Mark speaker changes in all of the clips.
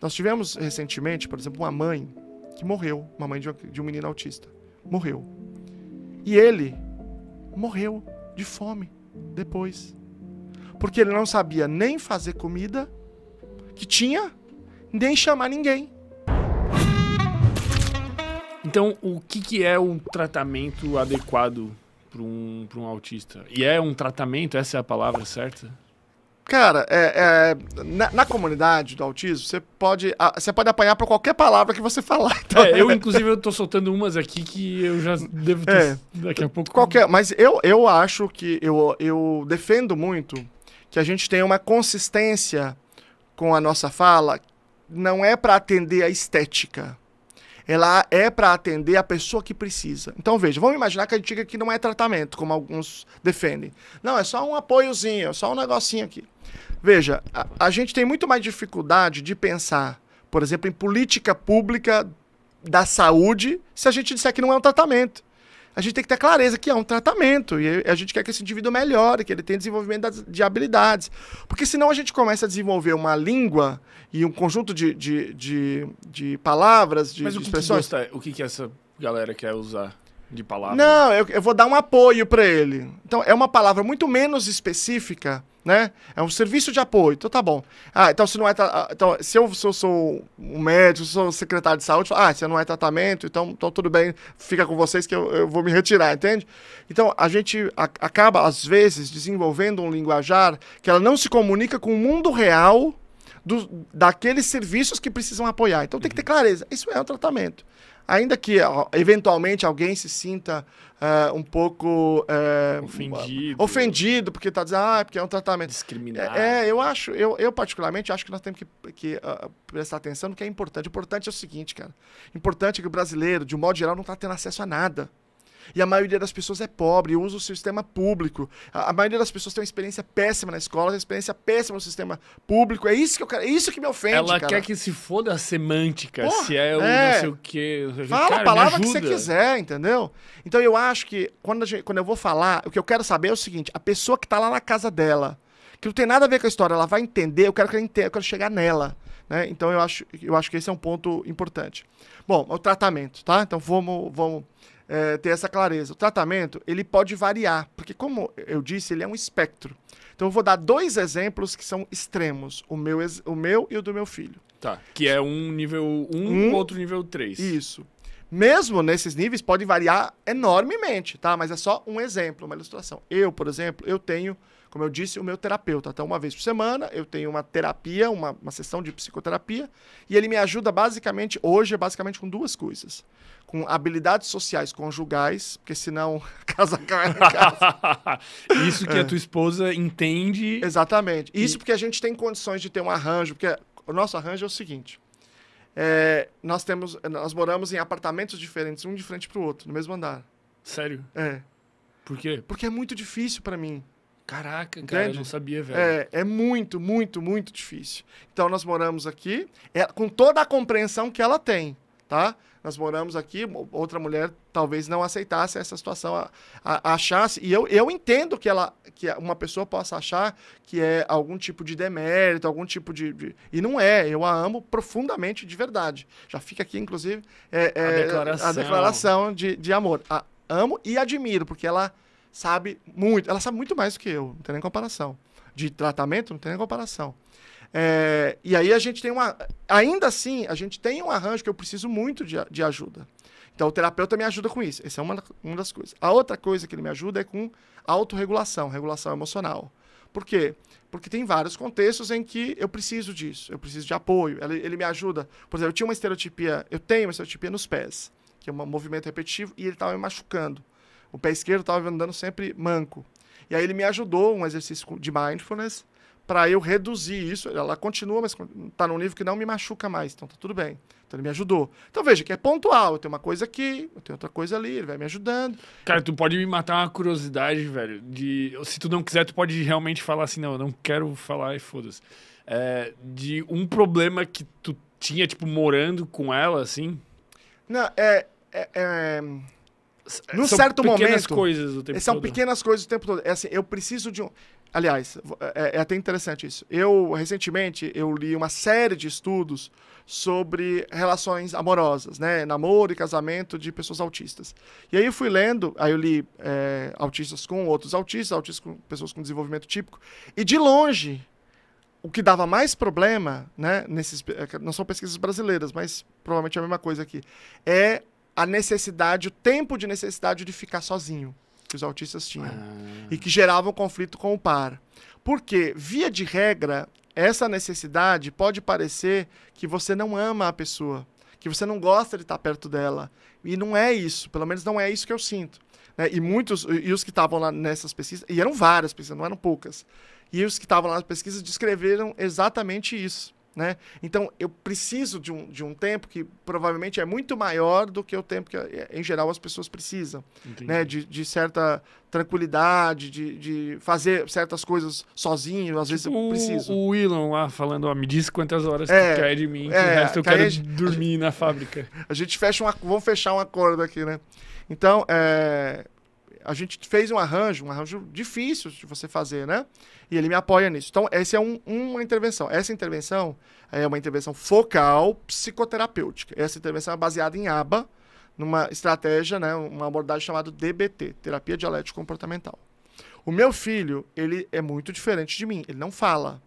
Speaker 1: Nós tivemos recentemente, por exemplo, uma mãe que morreu, uma mãe de, uma, de um menino autista, morreu. E ele morreu de fome depois, porque ele não sabia nem fazer comida que tinha, nem chamar ninguém. Então, o que, que é
Speaker 2: um tratamento adequado para um, um autista? E é um tratamento, essa é a palavra certa?
Speaker 1: Cara, é, é na, na, comunidade do autismo, você pode, a, você pode apanhar para qualquer palavra que você falar. Então, é, eu, inclusive, eu tô soltando umas aqui que eu já devo ter é, daqui a pouco. Qualquer, mas eu, eu acho que eu, eu defendo muito que a gente tenha uma consistência com a nossa fala, não é para atender a estética ela é para atender a pessoa que precisa. Então, veja, vamos imaginar que a gente diga que não é tratamento, como alguns defendem. Não, é só um apoiozinho, é só um negocinho aqui. Veja, a, a gente tem muito mais dificuldade de pensar, por exemplo, em política pública da saúde, se a gente disser que não é um tratamento a gente tem que ter clareza que é um tratamento e a gente quer que esse indivíduo melhore, que ele tenha desenvolvimento de habilidades. Porque senão a gente começa a desenvolver uma língua e um conjunto de, de, de, de palavras, de, Mas de o que expressões.
Speaker 2: o que, que essa galera quer usar? de palavra. Não,
Speaker 1: eu, eu, vou dar um apoio para ele. Então, é uma palavra muito menos específica né? É um serviço de apoio. Então tá bom. Ah, então se não é. Ah, então, se eu, se eu sou um médico, se eu sou secretário de saúde, ah, se não é tratamento, então, então tudo bem, fica com vocês que eu, eu vou me retirar, entende? Então a gente a, acaba, às vezes, desenvolvendo um linguajar que ela não se comunica com o mundo real. Do, daqueles serviços que precisam apoiar. Então tem que ter uhum. clareza. Isso é um tratamento ainda que eventualmente alguém se sinta uh, um pouco uh, ofendido. ofendido, porque está dizendo, ah, é porque é um tratamento discriminado. É, é, eu acho, eu, eu particularmente acho que nós temos que, que uh, prestar atenção no que é importante. O importante é o seguinte, cara. O importante é que o brasileiro, de um modo geral, não está tendo acesso a nada. E a maioria das pessoas é pobre, usa o sistema público. A, a maioria das pessoas tem uma experiência péssima na escola, tem uma experiência péssima no sistema público. É isso que eu quero, é isso que me ofende, Ela cara. quer que
Speaker 2: se foda a semântica, Porra, se é, o é, não sei o quê. Fala cara, a palavra que você quiser,
Speaker 1: entendeu? Então eu acho que quando, gente, quando eu vou falar, o que eu quero saber é o seguinte, a pessoa que tá lá na casa dela, que não tem nada a ver com a história, ela vai entender, eu quero que ela entenda, eu quero chegar nela. Né? Então eu acho, eu acho que esse é um ponto importante. Bom, o tratamento, tá? Então vamos, vamos é, ter essa clareza. O tratamento, ele pode variar, porque como eu disse, ele é um espectro. Então eu vou dar dois exemplos que são extremos, o meu, o meu e o do meu filho. Tá, que é um nível 1, um, um, outro nível 3. Isso. Mesmo nesses níveis pode variar enormemente, tá? Mas é só um exemplo, uma ilustração. Eu, por exemplo, eu tenho como eu disse, o meu terapeuta. até uma vez por semana, eu tenho uma terapia, uma, uma sessão de psicoterapia, e ele me ajuda basicamente, hoje, é basicamente com duas coisas. Com habilidades sociais conjugais, porque senão casa cai na casa. Isso que é. a tua esposa entende. Exatamente. Isso porque a gente tem condições de ter um arranjo, porque o nosso arranjo é o seguinte. É, nós temos nós moramos em apartamentos diferentes um de frente para o outro no mesmo andar sério é por quê porque é muito difícil para mim
Speaker 2: Caraca, cara, Entende? eu não sabia, velho. É,
Speaker 1: é muito, muito, muito difícil. Então, nós moramos aqui é, com toda a compreensão que ela tem, tá? Nós moramos aqui, outra mulher talvez não aceitasse essa situação, a, a, achasse, e eu, eu entendo que ela que uma pessoa possa achar que é algum tipo de demérito, algum tipo de. de e não é, eu a amo profundamente de verdade. Já fica aqui, inclusive, é, é, a declaração, a declaração de, de amor. A, amo e admiro, porque ela sabe muito. Ela sabe muito mais do que eu, não tem nem comparação. De tratamento, não tem nem comparação. É, e aí a gente tem uma. Ainda assim, a gente tem um arranjo que eu preciso muito de, de ajuda. Então o terapeuta me ajuda com isso. Essa é uma, uma das coisas. A outra coisa que ele me ajuda é com autorregulação, regulação emocional. Por quê? Porque tem vários contextos em que eu preciso disso, eu preciso de apoio, ele, ele me ajuda. Por exemplo, eu tinha uma estereotipia, eu tenho uma estereotipia nos pés, que é um movimento repetitivo, e ele estava me machucando o pé esquerdo estava andando sempre manco. E aí ele me ajudou um exercício de mindfulness para eu reduzir isso. Ela continua, mas está num nível que não me machuca mais, então tá tudo bem. Então ele me ajudou. Então veja que é pontual. Eu tenho uma coisa aqui, eu tenho outra coisa ali, ele
Speaker 2: vai me ajudando. Cara, tu pode me matar uma curiosidade, velho. De, se tu não quiser, tu pode realmente falar assim, não, eu não quero falar e foda-se. É, de um problema que tu tinha, tipo, morando com ela, assim?
Speaker 1: Não, é, é, é num são certo pequenas momento. Coisas o tempo é, são todo. pequenas coisas o tempo todo. É assim, eu preciso de um. Aliás, é, é, é até interessante isso. Eu, recentemente, eu li uma série de estudos sobre relações amorosas, né? Namoro e casamento de pessoas autistas. E aí eu fui lendo, aí eu li é, autistas com outros autistas, autistas com pessoas com desenvolvimento típico, e de longe, o que dava mais problema, né? Nesses, é, não são pesquisas brasileiras, mas provavelmente é a mesma coisa aqui, é a necessidade, o tempo de necessidade de ficar sozinho que os autistas tinham ah. e que geravam conflito com o par. Porque, via de regra, essa necessidade pode parecer que você não ama a pessoa, que você não gosta de estar perto dela. E não é isso, pelo menos não é isso que eu sinto. Né? E muitos, e os que estavam lá nessas pesquisas, e eram várias pesquisas, não eram poucas, e os que estavam lá nas pesquisas descreveram exatamente isso. Né? Então, eu preciso de um, de um tempo que provavelmente é muito maior do que o tempo que, eh, em geral, as pessoas precisam. Né? De, de, certa tranquilidade, de, de, fazer certas coisas sozinho, às tipo vezes tipo eu preciso.
Speaker 2: O Elon lá falando, ó, me diz quantas horas é, quer de mim, é, o resto eu quero gente,
Speaker 1: dormir gente, na fábrica. A gente fecha um, vamos fechar um acordo aqui, né? Então, é, a gente fez um arranjo, um arranjo difícil de você fazer, né? E ele me apoia nisso. Então, essa é um, uma intervenção. Essa intervenção é uma intervenção focal psicoterapêutica. Essa intervenção é baseada em ABA, numa estratégia, né, uma abordagem chamada DBT, terapia dialético comportamental. O meu filho, ele é muito diferente de mim, ele não fala.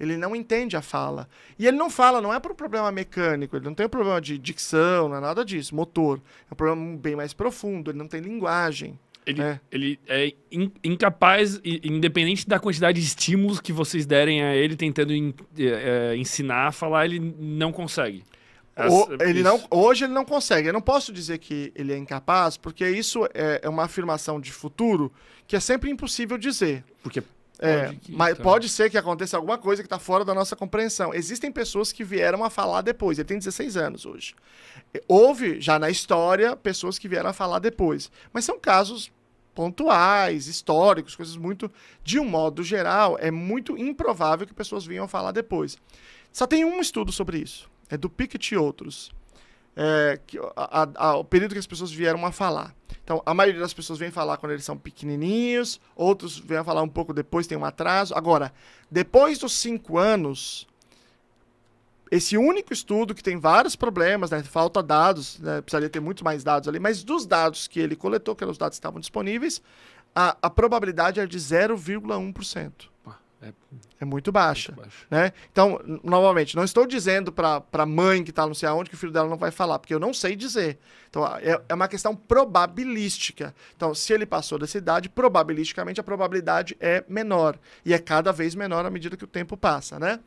Speaker 1: Ele não entende a fala. E ele não fala, não é por um problema mecânico, ele não tem um problema de dicção, não é nada disso, motor. É um problema bem mais profundo, ele não tem linguagem.
Speaker 2: Ele é, ele é in, incapaz, independente da quantidade de estímulos que vocês derem a ele, tentando in, é, eh, eh, ensinar a falar, ele não consegue. o, ele não,
Speaker 1: hoje ele não consegue. Eu não posso dizer que ele é incapaz, porque isso é, é uma afirmação de futuro que é sempre impossível dizer. Porque é, que, mas então. pode ser que aconteça alguma coisa que está fora da nossa compreensão. Existem pessoas que vieram a falar depois. Ele tem 16 anos hoje. Houve já na história pessoas que vieram a falar depois, mas são casos pontuais, históricos, coisas muito. De um modo geral, é muito improvável que pessoas venham falar depois. Só tem um estudo sobre isso. É do Pickett e outros. É, que, a, a, o período que as pessoas vieram a falar. Então, a maioria das pessoas vem falar quando eles são pequenininhos, outros vêm falar um pouco depois, tem um atraso. Agora, depois dos cinco anos, esse único estudo que tem vários problemas, né? Falta dados, né? precisaria ter muitos mais dados ali, mas dos dados que ele coletou, que eram os dados que estavam disponíveis, a, a probabilidade era é de 0,1%. É, é muito baixa. Muito baixa. Né? Então, novamente, não estou dizendo para a mãe que está não sei aonde que o filho dela não vai falar, porque eu não sei dizer. Então, é, é uma questão probabilística. Então, se ele passou dessa idade, probabilisticamente a probabilidade é menor. E é cada vez menor à medida que o tempo passa, né?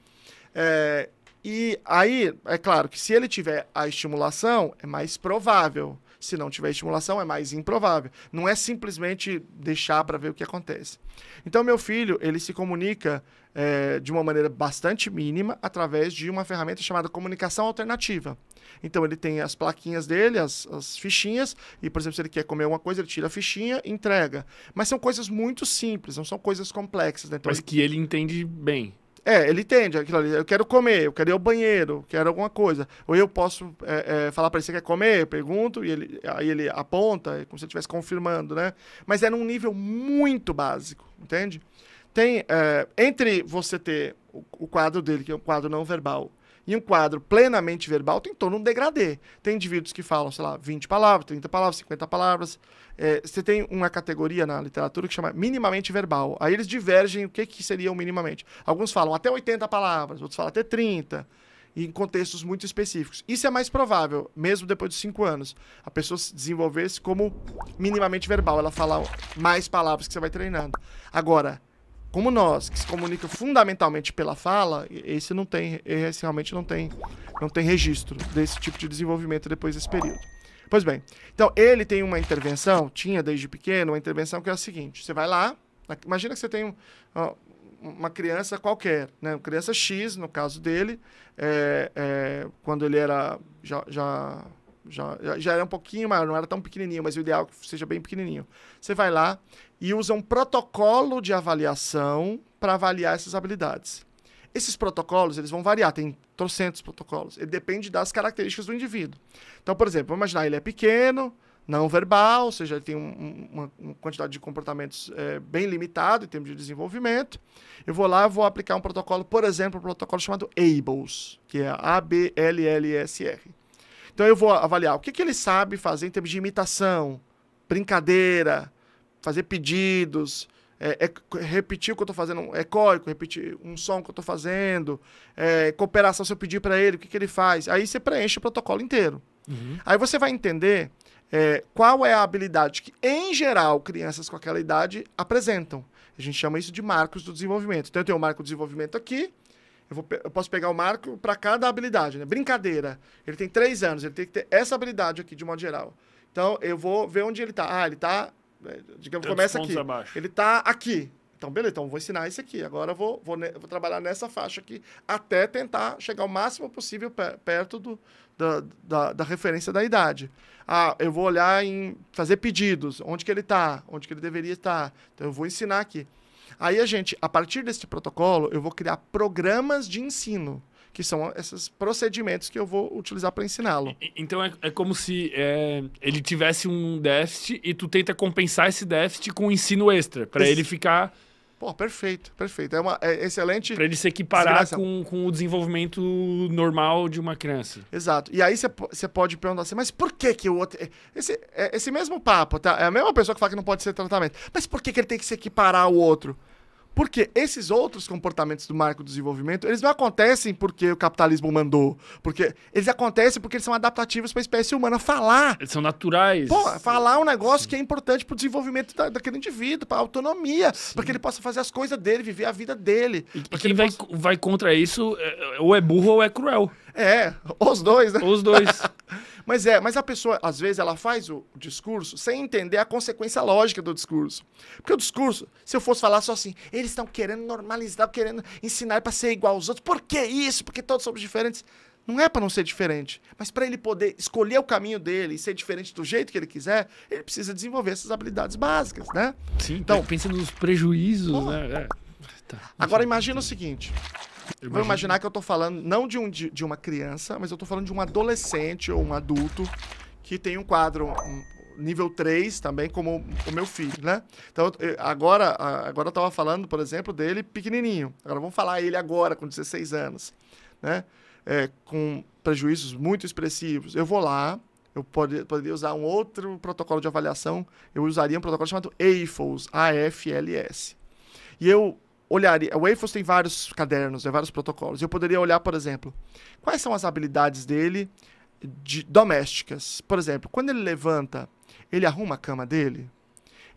Speaker 1: É, e aí, é claro que se ele tiver a estimulação, é mais provável. Se não tiver estimulação, é mais improvável. Não é simplesmente deixar para ver o que acontece. Então, meu filho, ele se comunica é, de uma maneira bastante mínima através de uma ferramenta chamada comunicação alternativa. Então, ele tem as plaquinhas dele, as, as fichinhas, e, por exemplo, se ele quer comer alguma coisa, ele tira a fichinha e entrega. Mas são coisas muito simples, não são coisas complexas. Né? Então, Mas ele... que ele entende bem. É, ele entende aquilo ali. Eu quero comer, eu quero ir ao banheiro, quero alguma coisa. Ou eu posso é, é, falar para ele, você quer comer? Eu pergunto, e ele, aí ele aponta, é como se ele estivesse confirmando, né? Mas é num nível muito básico, entende? Tem, é, entre você ter o, o quadro dele, que é um quadro não verbal, e um quadro plenamente verbal tem todo um degradê. Tem indivíduos que falam, sei lá, 20 palavras, 30 palavras, 50 palavras. É, você tem uma categoria na literatura que chama minimamente verbal. Aí eles divergem o que, que seria o minimamente. Alguns falam até 80 palavras, outros falam até 30 em contextos muito específicos. Isso é mais provável, mesmo depois de cinco anos, a pessoa se desenvolver-se como minimamente verbal, ela falar mais palavras que você vai treinando. Agora, como nós, que se comunica fundamentalmente pela fala, esse não tem, esse realmente não tem, não tem registro desse tipo de desenvolvimento depois desse período. Pois bem, então ele tem uma intervenção, tinha desde pequeno uma intervenção que é a seguinte: você vai lá, imagina que você tem um, uma criança qualquer, né? Uma criança X, no caso dele, é, é, quando ele era já, já já, já, era um pouquinho maior, não era tão pequenininho, mas o ideal é que seja bem pequenininho. Você vai lá e usa um protocolo de avaliação para avaliar essas habilidades. Esses protocolos, eles vão variar, tem trocentos protocolos. Ele depende das características do indivíduo. Então, por exemplo, vamos imaginar, ele é pequeno, não verbal, ou seja, ele tem um, uma, uma, quantidade de comportamentos é, bem limitada em termos de desenvolvimento. Eu vou lá, vou aplicar um protocolo, por exemplo, um protocolo chamado ABLES, que é A-B-L-L-S-R. Então eu vou avaliar o que, que ele sabe fazer em termos de imitação, brincadeira, fazer pedidos, é, é, repetir o que eu estou fazendo, é código, repetir um som que eu estou fazendo, é, cooperação, se eu pedir para ele, o que, que ele faz. Aí você preenche o protocolo inteiro. Uhum. Aí você vai entender é, qual é a habilidade que, em geral, crianças com aquela idade apresentam. A gente chama isso de marcos do desenvolvimento. Então, eu tenho o marco do desenvolvimento aqui, eu, vou, eu posso pegar o marco para cada habilidade. Né? Brincadeira. Ele tem três anos, ele tem que ter essa habilidade aqui, de modo geral. Então, eu vou ver onde ele está. Ah, ele está né? digamos, começa aqui. Abaixo. Ele está aqui. Então, beleza, então vou ensinar isso aqui. Agora vou, vou, vou, trabalhar nessa faixa aqui até tentar chegar o máximo possível perto do, da, da, da, referência da idade. Ah, eu vou olhar em fazer pedidos, onde que ele está, onde que ele deveria estar. Tá? Então, eu vou ensinar aqui. Aí a gente, a partir desse protocolo, eu vou criar programas de ensino que são esses procedimentos que eu vou utilizar para ensiná-lo.
Speaker 2: Então é, é, como se é, ele tivesse um déficit e tu tenta compensar esse déficit com um ensino extra, para esse... ele ficar. Pô, perfeito, perfeito.
Speaker 1: É uma é excelente. Para ele se equiparar com, com o desenvolvimento normal de uma criança. Exato. E aí você pode perguntar assim, mas por que que o outro. Esse, é, esse mesmo papo, tá? É a mesma pessoa que fala que não pode ser tratamento. Mas por que, que ele tem que se equiparar ao outro? Porque esses outros comportamentos do marco do desenvolvimento, eles não acontecem porque o capitalismo mandou. Porque eles acontecem porque eles são adaptativos para a espécie humana falar. Eles são naturais. Pô, falar é um negócio Sim. que é importante para o desenvolvimento da, daquele indivíduo, para a autonomia, para que ele possa fazer as coisas dele, viver a vida dele. E, quem vai, possa... vai contra isso, é, é, ou é burro ou é cruel. É, os dois, né? Os dois. mas é, mas a pessoa, às vezes, ela faz o discurso sem entender a consequência lógica do discurso. Porque o discurso, se eu fosse falar só assim, eles estão querendo normalizar, querendo ensinar para ser igual aos outros. Por que isso? Porque todos somos diferentes. Não é para não ser diferente, mas para ele poder escolher o caminho dele e ser diferente do jeito que ele quiser, ele precisa desenvolver essas habilidades básicas, né? Sim, então pensa nos prejuízos, oh, né? É. Tá, Agora imagina o seguinte: Vamos Vou imaginar que eu tô falando não de, um, de, de, uma criança, mas eu tô falando de um adolescente ou um adulto que tem um quadro nível 3 também, como o meu filho, né? Então, agora, agora eu tava falando, por exemplo, dele pequenininho. Agora vamos falar ele agora, com 16 anos, né? É, com prejuízos muito expressivos. Eu vou lá, eu poderia poderia usar um outro protocolo de avaliação, eu usaria um protocolo chamado AFLS, A-F-L-S. E eu olharia. O Wafers tem vários cadernos, tem né, vários protocolos. Eu poderia olhar, por exemplo, quais são as habilidades dele de, domésticas. Por exemplo, quando ele levanta, ele arruma a cama dele.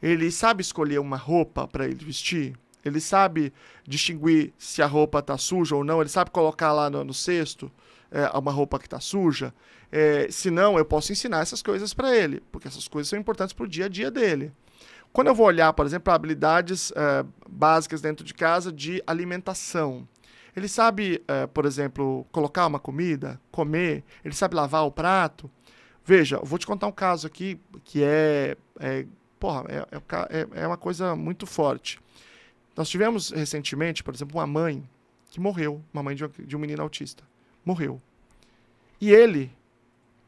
Speaker 1: Ele sabe escolher uma roupa para ele vestir. Ele sabe distinguir se a roupa está suja ou não. Ele sabe colocar lá no, no cesto é, uma roupa que está suja. É, se não, eu posso ensinar essas coisas para ele, porque essas coisas são importantes para o dia a dia dele. Quando eu vou olhar, por exemplo, habilidades eh, básicas dentro de casa de alimentação, ele sabe, eh, por exemplo, colocar uma comida, comer, ele sabe lavar o prato. Veja, vou te contar um caso aqui que é, é porra, é é, é, é uma coisa muito forte. Nós tivemos recentemente, por exemplo, uma mãe que morreu, uma mãe de, de um menino autista, morreu. E ele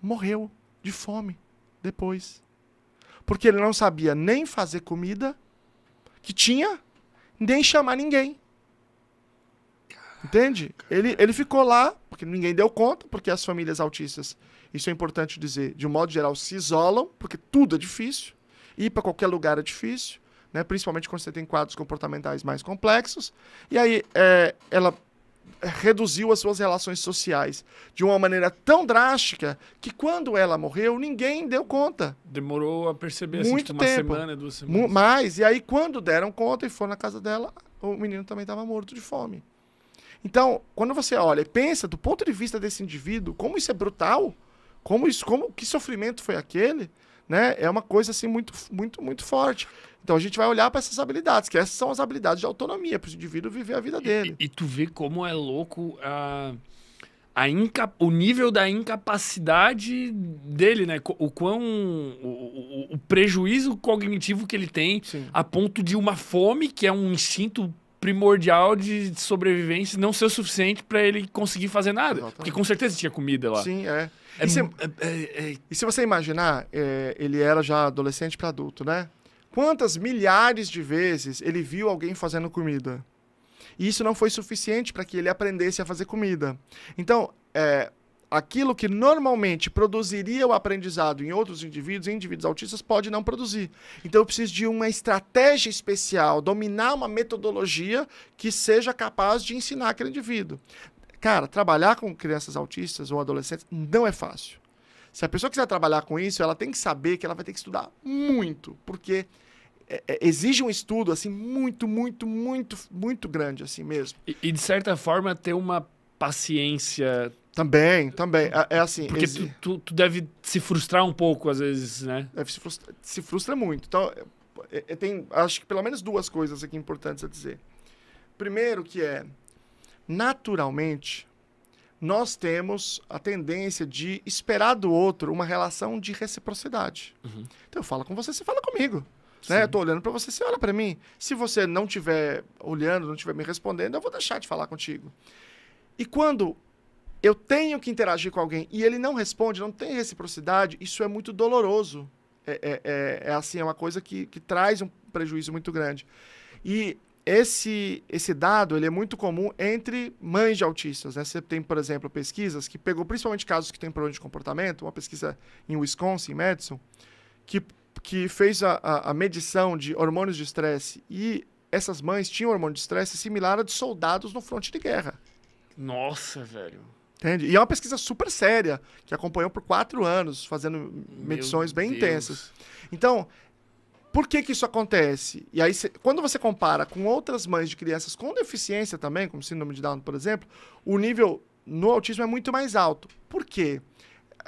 Speaker 1: morreu de fome depois. Porque ele não sabia nem fazer comida que tinha, nem chamar ninguém. Entende? Ele, ele ficou lá, porque ninguém deu conta, porque as famílias autistas, isso é importante dizer, de um modo geral, se isolam, porque tudo é difícil. Ir para qualquer lugar é difícil, né? principalmente quando você tem quadros comportamentais mais complexos. E aí é, ela reduziu as suas relações sociais de uma maneira tão drástica que quando ela morreu, ninguém deu conta. Demorou a perceber, assim, Muito assim, tipo, tempo. uma
Speaker 2: semana, duas semanas. Mais,
Speaker 1: e aí quando deram conta e foram na casa dela, o menino também estava morto de fome. Então, quando você olha e pensa do ponto de vista desse indivíduo, como isso é brutal, como isso, como que sofrimento foi aquele, né? É uma coisa assim muito muito muito forte. Então a gente vai olhar para essas habilidades, que essas são as habilidades de autonomia, para o indivíduo viver a vida dele.
Speaker 2: E, e tu vê como é louco a, a inca, o nível da incapacidade dele, né? O quão. O, o, o prejuízo cognitivo que ele tem Sim. a ponto de uma fome, que é um instinto primordial de sobrevivência não ser o suficiente para ele conseguir fazer nada. Exatamente. Porque com certeza tinha comida lá. Sim,
Speaker 1: é. é, e, se, é, é, é e, se, você imaginar, é, ele era já adolescente para adulto, né? Quantas milhares de vezes ele viu alguém fazendo comida? E isso não foi suficiente para que ele aprendesse a fazer comida. Então, é, aquilo que normalmente produziria o aprendizado em outros indivíduos, em indivíduos autistas, pode não produzir. Então eu preciso de uma estratégia especial, dominar uma metodologia que seja capaz de ensinar aquele indivíduo. Cara, trabalhar com crianças autistas ou adolescentes não é fácil. Se a pessoa quiser trabalhar com isso, ela tem que saber que ela vai ter que estudar muito, porque é, é, exige um estudo assim muito, muito, muito, muito grande assim mesmo. E, e de certa forma ter uma paciência também, também. É, é assim. Porque exi... tu, tu, tu, deve se frustrar um pouco às vezes, né? Deve se, frustra, se frustra muito. Então, tem, acho que pelo menos duas coisas aqui importantes a dizer. Primeiro que é naturalmente nós temos a tendência de esperar do outro uma relação de reciprocidade. Uhum. Então eu falo com você, você fala comigo. Né? Eu tô olhando para você, você olha para mim. Se você não estiver olhando, não estiver me respondendo, eu vou deixar de falar contigo. E quando eu tenho que interagir com alguém e ele não responde, não tem reciprocidade, isso é muito doloroso. É, é, é, é assim, é uma coisa que, que traz um prejuízo muito grande. E esse, esse dado ele é muito comum entre mães de autistas. Né? Você tem, por exemplo, pesquisas que pegou principalmente casos que têm problema de comportamento, uma pesquisa em Wisconsin, em Madison, que, que fez a, a, a medição de hormônios de estresse e essas mães tinham hormônio de estresse similar a de soldados no fronte de guerra.
Speaker 2: Nossa, velho.
Speaker 1: Entende? E é uma pesquisa super séria, que acompanhou por quatro anos, fazendo Meu medições bem Deus. intensas. Então, por que, que isso acontece? E aí, cê, quando você compara com outras mães de crianças com deficiência também, como síndrome de Down, por exemplo, o nível no autismo é muito mais alto. Por quê?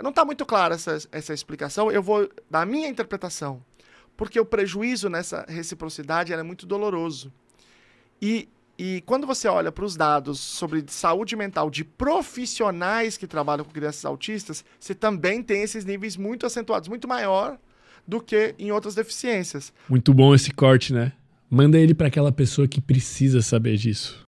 Speaker 1: Não está muito clara essa, essa explicação. Eu vou da minha interpretação. Porque o prejuízo nessa reciprocidade é muito doloroso. E, e quando você olha para os dados sobre saúde mental de profissionais que trabalham com crianças autistas, você também tem esses níveis muito acentuados, muito maior do que em outras deficiências.
Speaker 2: Muito bom esse corte, né? Manda ele para aquela pessoa que precisa saber disso.